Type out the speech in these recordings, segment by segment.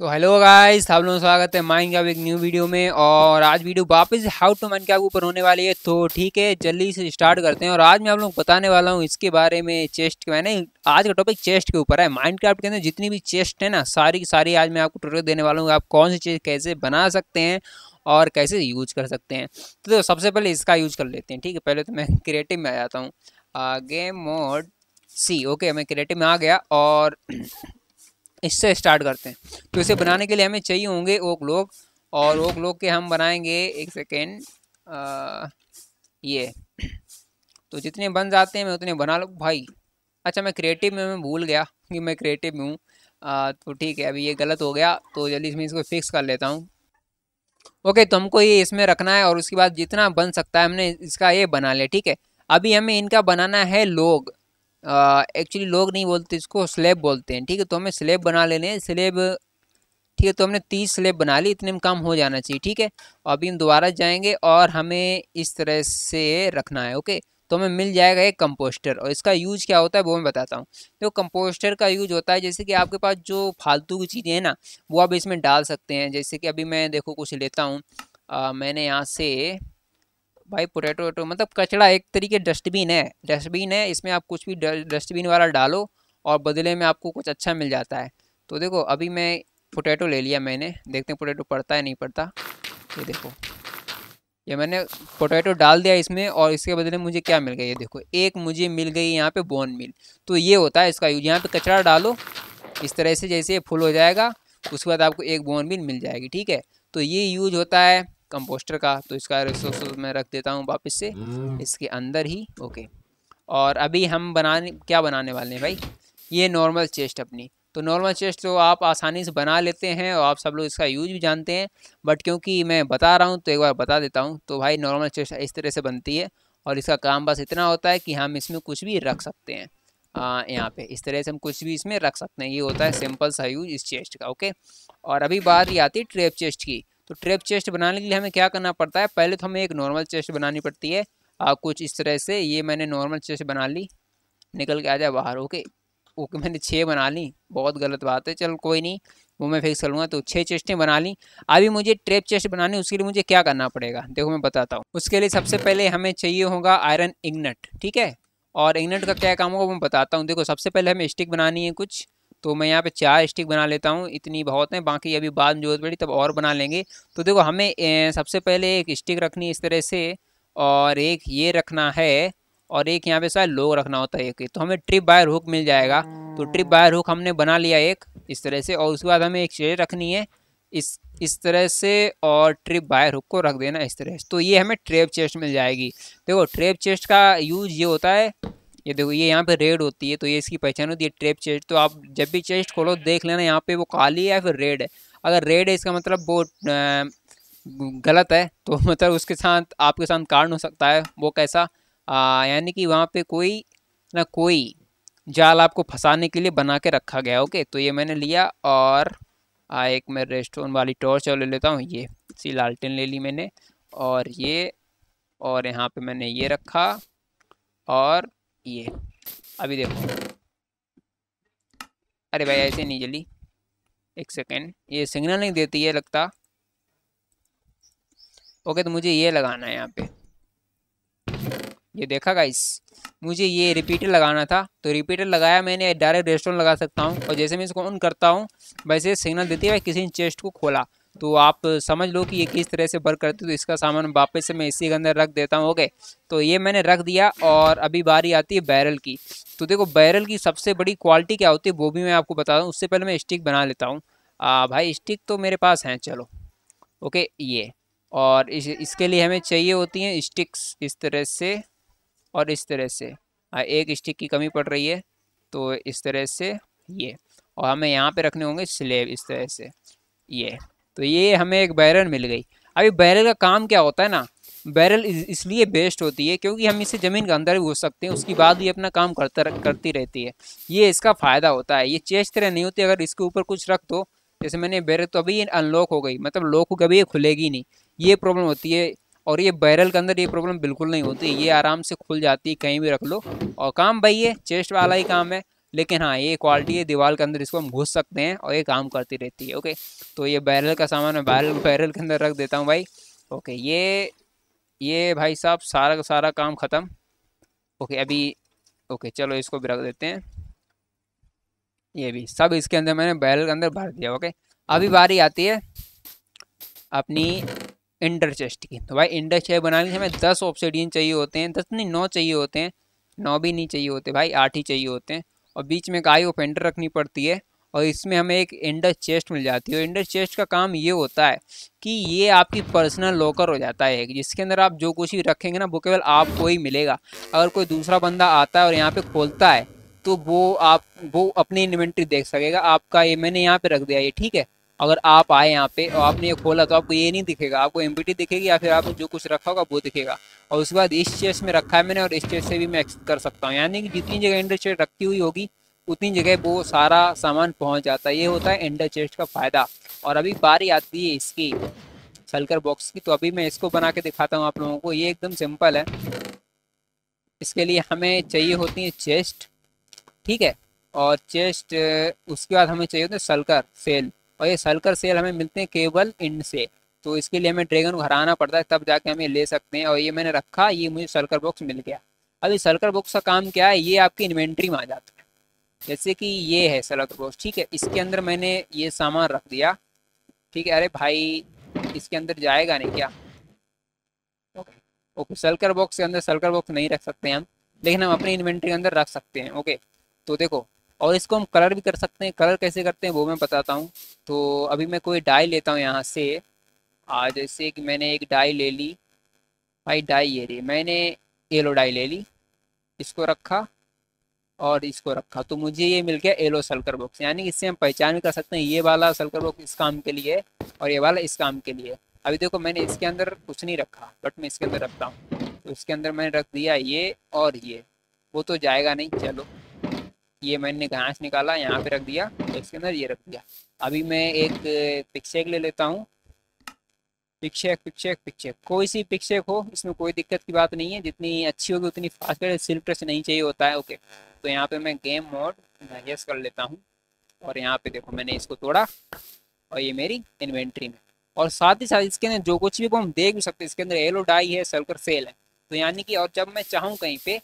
तो hello guys आप लोगों का स्वागत है माइंड का एक न्यू वीडियो में और आज वीडियो वापस हाउ टू माइंड के ऊपर होने वाली है तो ठीक है जल्दी से स्टार्ट करते हैं और आज मैं आप लोग बताने वाला हूँ इसके बारे में चेस्ट के मैंने आज का टॉपिक चेस्ट के ऊपर है माइंड क्राफ्ट के अंदर जितनी भी चेस्ट है ना सारी की सारी आज मैं आपको टोटल देने वाला हूँ आप कौन सी चेस्ट कैसे बना सकते हैं और कैसे यूज कर सकते हैं तो, तो सबसे पहले इसका यूज कर लेते हैं ठीक है पहले तो मैं क्रिएटिव में आ जाता हूँ गेम मोड सी ओके मैं क्रिएटिव में आ गया और इससे स्टार्ट करते हैं तो इसे बनाने के लिए हमें चाहिए होंगे ओक लोग और ओक लोग के हम बनाएंगे एक सेकेंड ये तो जितने बन जाते हैं मैं उतने बना लूँ भाई अच्छा मैं क्रिएटिव में मैं भूल गया कि मैं क्रिएटिव में हूँ तो ठीक है अभी ये गलत हो गया तो जल्दी इसमें इसको फिक्स कर लेता हूँ ओके तो हमको ये इसमें रखना है और उसके बाद जितना बन सकता है हमने इसका ये बना लिया ठीक है अभी हमें इनका बनाना है लोग एक्चुअली लोग नहीं बोलते इसको स्लेब बोलते हैं ठीक है तो हमें स्लेब बना लेने हैं स्लेब ठीक है तो हमने तीस स्लेब बना ली इतने में काम हो जाना चाहिए ठीक है अभी हम दोबारा जाएंगे और हमें इस तरह से रखना है ओके तो हमें मिल जाएगा एक कंपोस्टर और इसका यूज़ क्या होता है वो मैं बताता हूँ तो कंपोस्टर का यूज होता है जैसे कि आपके पास जो फालतू की चीज़ें हैं ना वो आप इसमें डाल सकते हैं जैसे कि अभी मैं देखो कुछ लेता हूँ मैंने यहाँ से भाई पोटैटो वोटो मतलब कचरा एक तरीके डस्टबिन है डस्टबिन है इसमें आप कुछ भी डस्टबिन वाला डालो और बदले में आपको कुछ अच्छा मिल जाता है तो देखो अभी मैं पोटैटो ले लिया मैंने देखते हैं पोटैटो पड़ता है नहीं पड़ता ये देखो ये मैंने पोटैटो डाल दिया इसमें और इसके बदले मुझे क्या मिल गया ये देखो एक मुझे मिल गई यहाँ पर बोन मिल तो ये होता है इसका यूज यहाँ पर कचरा डालो इस तरह से जैसे ये फुल हो जाएगा उसके बाद आपको एक बोन मिल मिल जाएगी ठीक है तो ये यूज होता है कंपोस्टर का तो इसका रिसोर्स तो मैं रख देता हूँ वापस से हम्म। इसके अंदर ही ओके और अभी हम बनाने क्या बनाने वाले हैं भाई ये नॉर्मल चेस्ट अपनी तो नॉर्मल चेस्ट तो आप आसानी से बना लेते हैं और आप सब लोग इसका यूज भी जानते हैं बट क्योंकि मैं बता रहा हूँ तो एक बार बता देता हूँ तो भाई नॉर्मल चेस्ट इस तरह से बनती है और इसका काम बस इतना होता है कि हम इसमें कुछ भी रख सकते हैं यहाँ पे इस तरह से हम कुछ भी इसमें रख सकते हैं ये होता है सिंपल सा यूज इस चेस्ट का ओके और अभी बात ही आती है ट्रेप चेस्ट की तो ट्रेप चेस्ट बनाने के लिए हमें क्या करना पड़ता है पहले तो हमें एक नॉर्मल चेस्ट बनानी पड़ती है आ, कुछ इस तरह से ये मैंने नॉर्मल चेस्ट बना ली निकल के आ जाए बाहर ओके ओके मैंने छः बना ली बहुत गलत बात है चलो कोई नहीं वो मैं फिक्स कर लूँगा तो छः चेस्टें बना ली अभी मुझे ट्रेप चेस्ट बनानी उसके लिए मुझे क्या करना पड़ेगा देखो मैं बताता हूँ उसके लिए सबसे पहले हमें चाहिए होगा आयरन इग्नट ठीक है और इग्नट का क्या काम होगा वो मैं बताता हूँ देखो सबसे पहले हमें स्टिक बनानी है कुछ तो मैं यहाँ पे चार स्टिक बना लेता हूँ इतनी बहुत है बाकी अभी बाद में जरूरत पड़ी तब और बना लेंगे तो देखो हमें सबसे पहले एक स्टिक रखनी इस तरह से और एक ये रखना है और एक यहाँ पे शायद लोग रखना होता है एक तो हमें ट्रिप बायर हुक मिल जाएगा तो ट्रिप बायर हुक हमने बना लिया एक इस तरह से और उसके बाद हमें एक चेयर रखनी है इस इस तरह से और ट्रिप बायर हुक को रख देना इस तरह से तो ये हमें ट्रेप चेस्ट मिल जाएगी देखो ट्रेप चेस्ट का यूज ये होता है ये देखो ये यहाँ पे रेड होती है तो ये इसकी पहचान होती है ट्रेप चेस्ट तो आप जब भी चेस्ट खोलो देख लेना यहाँ पे वो काली है या फिर रेड है अगर रेड है इसका मतलब वो गलत है तो मतलब उसके साथ आपके साथ कारण हो सकता है वो कैसा यानी कि वहाँ पे कोई ना कोई जाल आपको फंसाने के लिए बना के रखा गया ओके तो ये मैंने लिया और आ, एक मैं रेस्टोरेंट वाली टॉर्च ले लेता हूँ ये सी लालटेन ले ली मैंने और ये और यहाँ पर मैंने ये रखा और ये अभी देखो अरे भाई ऐसे नहीं जली एक सेकेंड ये सिग्नल नहीं देती है लगता ओके तो मुझे ये लगाना है यहाँ पे ये देखा गाइस मुझे ये रिपीटर लगाना था तो रिपीटर लगाया मैंने डायरेक्ट रेस्टोरेंट लगा सकता हूँ और जैसे मैं इसको ऑन करता हूँ वैसे सिग्नल देती है किसी ने चेस्ट को खोला तो आप समझ लो कि ये किस तरह से वर्क करती है तो इसका सामान वापस से मैं इसी के अंदर रख देता हूँ ओके तो ये मैंने रख दिया और अभी बारी आती है बैरल की तो देखो बैरल की सबसे बड़ी क्वालिटी क्या होती है वो भी मैं आपको बता दूँ उससे पहले मैं स्टिक बना लेता हूँ भाई स्टिक तो मेरे पास हैं चलो ओके ये और इस, इसके लिए हमें चाहिए होती हैं स्टिक्स इस तरह से और इस तरह से आ, एक स्टिक की कमी पड़ रही है तो इस तरह से ये और हमें यहाँ पे रखने होंगे स्लेब इस तरह से ये तो ये हमें एक बैरल मिल गई अभी बैरल का काम क्या होता है ना बैरल इसलिए बेस्ट होती है क्योंकि हम इसे ज़मीन के अंदर भी घुस सकते हैं उसके बाद भी अपना काम करता करती रहती है ये इसका फ़ायदा होता है ये चेस्ट तरह नहीं होती अगर इसके ऊपर कुछ रख दो जैसे मैंने बैरल तो अभी अनलॉक हो गई मतलब लॉक हो कभी ये खुलेगी नहीं ये प्रॉब्लम होती है और ये बैरल के अंदर ये प्रॉब्लम बिल्कुल नहीं होती ये आराम से खुल जाती है कहीं भी रख लो और काम भाई ये चेस्ट वाला ही काम है लेकिन हाँ ये क्वालिटी है दीवार के अंदर इसको हम घुस सकते हैं और ये काम करती रहती है ओके तो ये बैरल का सामान मैं बैरल बैरल के अंदर रख देता हूँ भाई ओके ये ये भाई साहब सारा का सारा काम ख़त्म ओके अभी ओके चलो इसको भी रख देते हैं ये भी सब इसके अंदर मैंने बैरल के अंदर भर दिया ओके अभी बारी आती है अपनी इंडर चेस्ट की तो भाई इंडर चेस्ट बनाने के हमें दस ऑप्शेडियन चाहिए होते हैं दस नहीं नौ चाहिए होते हैं नौ भी नहीं चाहिए होते भाई आठ ही चाहिए होते हैं और बीच में एक आई एंडर रखनी पड़ती है और इसमें हमें एक इंडर चेस्ट मिल जाती है और इंडर चेस्ट का काम ये होता है कि ये आपकी पर्सनल लॉकर हो जाता है जिसके अंदर आप जो कुछ भी रखेंगे ना वो केवल आपको ही मिलेगा अगर कोई दूसरा बंदा आता है और यहाँ पे खोलता है तो वो आप वो अपनी इन्वेंट्री देख सकेगा आपका ये मैंने यहाँ पे रख दिया ये ठीक है अगर आप आए यहाँ पे और आपने ये खोला तो आपको ये नहीं दिखेगा आपको एम दिखेगी या फिर आपने जो कुछ रखा होगा वो दिखेगा और उसके बाद इस चेस में रखा है मैंने और इस चेस से भी मैं एक्सेस कर सकता हूँ यानी कि जितनी जगह इंडर चेस्ट रखी हुई होगी उतनी जगह वो सारा सामान पहुँच जाता है ये होता है इंडर चेस्ट का फ़ायदा और अभी बारी आती है इसकी सलकर बॉक्स की तो अभी मैं इसको बना के दिखाता हूँ आप लोगों को ये एकदम सिंपल है इसके लिए हमें चाहिए होती है चेस्ट ठीक है और चेस्ट उसके बाद हमें चाहिए होते हैं सलकर सेल और ये सलकर सेल हमें मिलते हैं केवल इंड से तो इसके लिए हमें ड्रैगन को हराना पड़ता है तब जाके हमें ले सकते हैं और ये मैंने रखा ये मुझे सलकर बॉक्स मिल गया अब इस सलकर बॉक्स का काम क्या है ये आपकी इन्वेंट्री में आ जाता है जैसे कि ये है सलकर बॉक्स ठीक है इसके अंदर मैंने ये सामान रख दिया ठीक है अरे भाई इसके अंदर जाएगा नहीं क्या ओके ओके सलकर बॉक्स के अंदर सलकर बॉक्स नहीं रख सकते हम लेकिन हम अपनी इन्वेंट्री के अंदर रख सकते हैं ओके तो देखो और इसको हम कलर भी कर सकते हैं कलर कैसे करते हैं वो मैं बताता हूँ तो अभी मैं कोई डाई लेता हूँ यहाँ से आज जैसे कि मैंने एक डाई ले ली भाई डाई ये रही मैंने येलो डाई ले ली इसको रखा और इसको रखा तो मुझे ये मिल गया येलो सल्कर बॉक्स यानी इससे हम पहचान भी कर सकते हैं ये वाला सल्कर बॉक्स इस काम के लिए और ये वाला इस काम के लिए अभी देखो मैंने इसके अंदर कुछ नहीं रखा बट मैं इसके अंदर रखता हूँ तो इसके अंदर मैंने रख दिया ये और ये वो तो जाएगा नहीं चलो ये मैंने घास निकाला यहाँ पे रख दिया इसके अंदर ये रख दिया अभी मैं एक पिक्सेक ले लेता हूँ पिक्सेक पिक्सेक पिक्सेक कोई सी पिक्सेक हो इसमें कोई दिक्कत की बात नहीं है जितनी अच्छी होगी उतनी फास्ट है सिल्फ टच नहीं चाहिए होता है ओके तो यहाँ पे मैं गेम मोड यस कर लेता हूँ और यहाँ पे देखो मैंने इसको तोड़ा और ये मेरी इन्वेंट्री में और साथ ही साथ इसके अंदर जो कुछ भी हम देख भी सकते हैं इसके अंदर एलो डाई है सल्कर सेल है तो यानी कि और जब मैं चाहूँ कहीं पे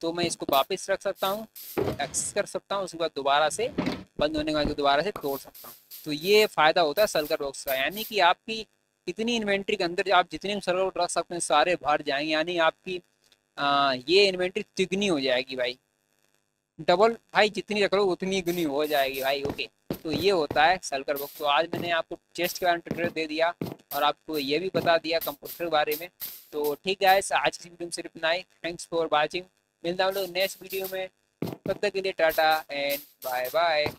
तो मैं इसको वापस रख सकता हूँ एक्सेस कर सकता हूँ उसके बाद दोबारा से बंद होने के बाद दोबारा से तोड़ सकता हूँ तो ये फ़ायदा होता है सल्कर बॉक्स का यानी कि आपकी इतनी इन्वेंट्री के अंदर आप जितने भी सर्वर रख सकते हैं सारे भर जाएंगे यानी आपकी आ, ये इन्वेंट्री तिगनी हो जाएगी भाई डबल भाई जितनी रख लो उतनी गुनी हो जाएगी भाई ओके तो ये होता है सल्कर बॉक्स तो आज मैंने आपको चेस्ट के बारे में ट्यूटोरियल दे दिया और आपको ये भी बता दिया कंप्यूटर के बारे में तो ठीक है आज की वीडियो में सिर्फ इतना ही थैंक्स फॉर वॉचिंग मिलता हम लोग नेक्स्ट वीडियो में तब तक के लिए टाटा एंड बाय बाय